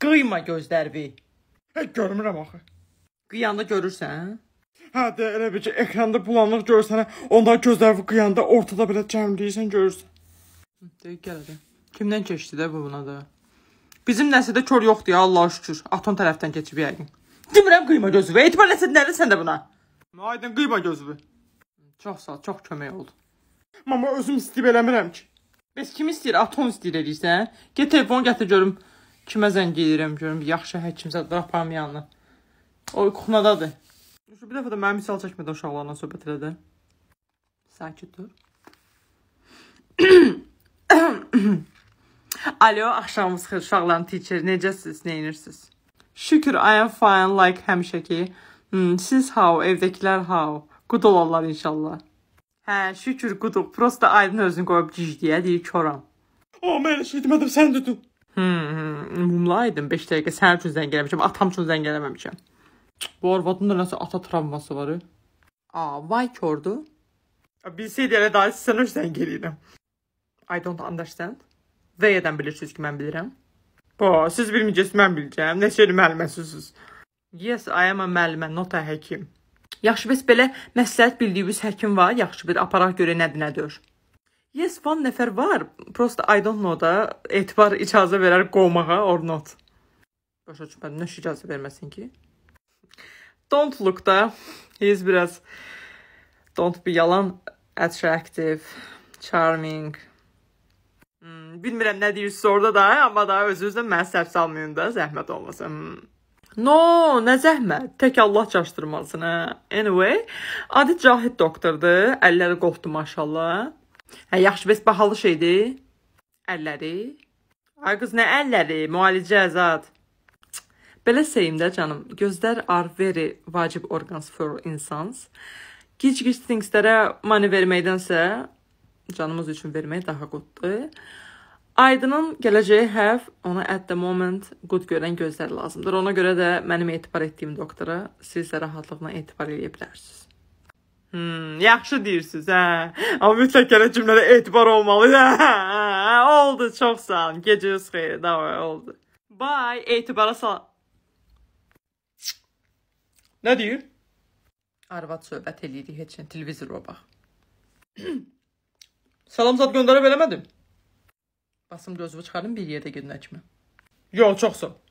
Qıyma gözlərivi. Hə, görmürəm axı. Qıyanda görürsən? Hə, də elə bir ki, ekranda bulanlıq görsən, onda gözlərini qıyanda ortada belə cəmləyirsən, görürsən. Də gəl də. Kimdən keçdi də bu buna da? Bizim nəsədə kör yoxdur ya, Allah şükür. Aton tərəfdən keçib yəqin. Demirəm qıyma gözünü. Etibar nəsə nərisən də buna? Aydın qıyma gözünü. Çox sağ ol, çox kömək oldu. Mama özüm istəyib eləmirəm ki. Bəs kim istəyir? Atom istəyir eləyirsən? Get telefonu gətir görüm. Kimə zəng edirəm görüm, yaxşı həkimsə aparım yanına. O yuxunadadır. Bir dəfə də mənim misal çəkmədən uşaqlarla söhbət elədi. Sakit dur. Alo, axşamınız xeyir uşaqların teacher. Necəsiz, neyinirsiniz? Şükür, I am fine like həmişəki. Hmm, siz how, evdəkilər how. Qud olarlar inşallah. Hə, şükür quduq. Prosta aydın özünü qoyub gicdiyə deyir koram. O, oh, mən elə şey demədim, sən dedin. Hmm, mumlaydım 5 dəqiqə sənin üçün zəng eləmişəm, atam üçün zəng eləməmişəm. Bu arvadın da nəsə ata travması var. A, vay kordu. Bilsəydi elə daha sənə zəng eləyirəm. I don't understand. Və yedən bilirsiniz ki, mən bilirəm. Bo, siz bilməyəcəksiniz, mən biləcəm. Neçə il müəlliməsiniz? Yes, I am a müəllimə, not a həkim. Yaxşı, bəs belə məsləhət bildiyimiz həkim var, yaxşı bir aparaq görə nədir, nədir? Yes, one nəfər var. Prosta I don't know da etibar icazə verər qovmağa or not. Başa düşmədim. Nə icazə verməsin ki? Don't look da is biraz don't be yalan attractive, charming. Hmm, bilmirəm nə deyirsiniz orada da, amma da özünüzdən mən sərf salmayın da, zəhmət olmasın. Hmm. No, nə zəhmət. Tək Allah çaşdırmasın hə. Anyway, Adi Cahid doktordur. Əlləri qopdu maşallah. Hə, yaxşı, bəs bahalı şeydir. Əlləri. Ay qız, nə əlləri? Müalicə azad. Belə seyim də canım. Gözlər are very vacib organs for insans. Gic-gic things-lərə mane verməkdənsə canımız üçün vermək daha qutdur. Aydının gələcəyi həv ona at the moment good görən gözlər lazımdır. Ona görə də mənim etibar etdiyim doktora siz də rahatlıqla etibar edə bilərsiniz. Hmm, yaxşı deyirsiz, hə. Amma mütləq elə cümlədə etibar olmalıdır. Hə, hə, hə, oldu, çox sağ olun. Gecəniz xeyir. Davay, oldu. Bye, etibara sal. Nə deyir? Arvad söhbət eləyirdi heç nə, televizora bax. Salam zad göndərib eləmədim. Basım gözümü çıxardım bir yerdə gedinə kimi. Yox, çox sağ ol.